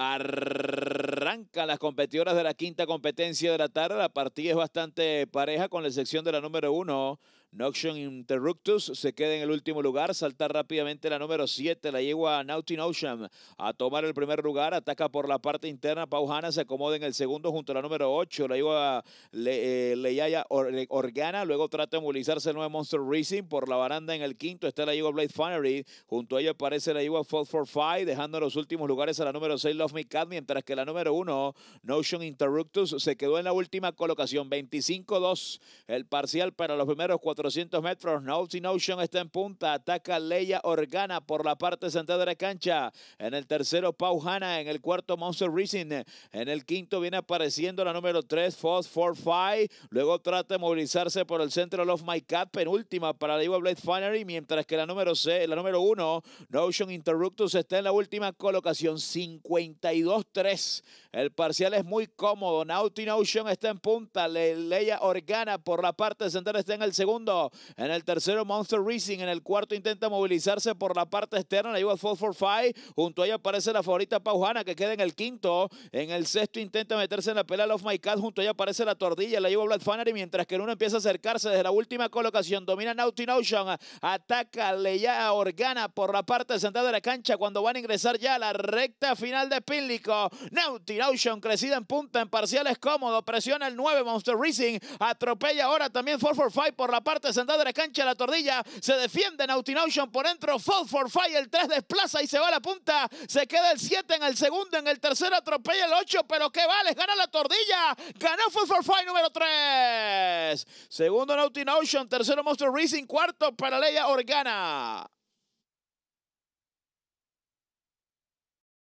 Arr- Arrancan las competidoras de la quinta competencia de la tarde. La partida es bastante pareja con la sección de la número uno. Noction Interruptus se queda en el último lugar. Salta rápidamente la número siete, La yegua Naughty Ocean a tomar el primer lugar. Ataca por la parte interna. Paujana se acomoda en el segundo junto a la número 8. La yegua eh, Le, Organa. Luego trata de movilizarse el nuevo Monster Racing. Por la baranda en el quinto está la yegua Blade Finery. Junto a ella aparece la yegua Fall for Five, dejando los últimos lugares a la número 6 Love Me Cat, mientras que la número 1. Notion Interruptus se quedó en la última colocación, 25-2. El parcial para los primeros 400 metros. Naughty Notion está en punta. Ataca Leia Organa por la parte central de la cancha. En el tercero, Pau Hanna. En el cuarto, Monster Racing. En el quinto viene apareciendo la número 3, Foss 4-5. Luego trata de movilizarse por el centro Love My Cat, penúltima para la Blade Finery. Mientras que la número, C, la número 1, Notion Interruptus, está en la última colocación, 52-3. El parcial es muy cómodo. Naughty Ocean está en punta. Leia Organa por la parte central está en el segundo. En el tercero, Monster Racing. En el cuarto, intenta movilizarse por la parte externa. La lleva Fall for Five. Junto a ella aparece la favorita Paujana, que queda en el quinto. En el sexto, intenta meterse en la pelea Love My Cat. Junto a ella aparece la tordilla. La lleva Black Fanary. Mientras que uno empieza a acercarse desde la última colocación. Domina Naughty Ocean. Ataca Leia Organa por la parte central de la cancha. Cuando van a ingresar ya a la recta final de Pínlico. Naughty Ocean, crecida en punta, en parciales cómodo, presiona el 9, Monster Racing, atropella ahora también 445 por la parte sentada de la cancha, la tordilla, se defiende Ocean por dentro, 445, el 3 desplaza y se va a la punta, se queda el 7 en el segundo, en el tercero atropella el 8, pero qué vale, gana la tordilla, ganó 445 número 3, segundo Ocean, tercero Monster Racing, cuarto Paraleia Organa.